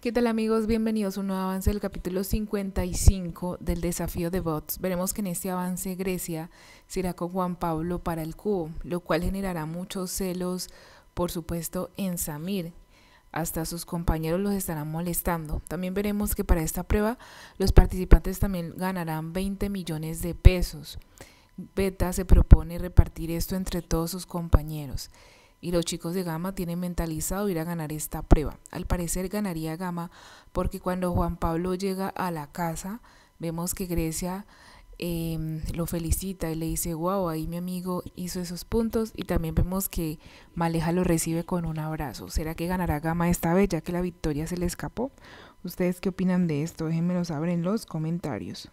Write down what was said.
¿Qué tal amigos? Bienvenidos a un nuevo avance del capítulo 55 del desafío de bots. Veremos que en este avance Grecia será con Juan Pablo para el cubo, lo cual generará muchos celos, por supuesto, en Samir. Hasta sus compañeros los estarán molestando. También veremos que para esta prueba los participantes también ganarán 20 millones de pesos. Beta se propone repartir esto entre todos sus compañeros y los chicos de Gama tienen mentalizado ir a ganar esta prueba. Al parecer ganaría Gama porque cuando Juan Pablo llega a la casa, vemos que Grecia em, lo felicita y le dice, wow, ahí mi amigo hizo esos puntos y también vemos que Maleja lo recibe con un abrazo. ¿Será que ganará Gama esta vez ya que la victoria se le escapó? ¿Ustedes qué opinan de esto? Déjenmelo saber en los comentarios.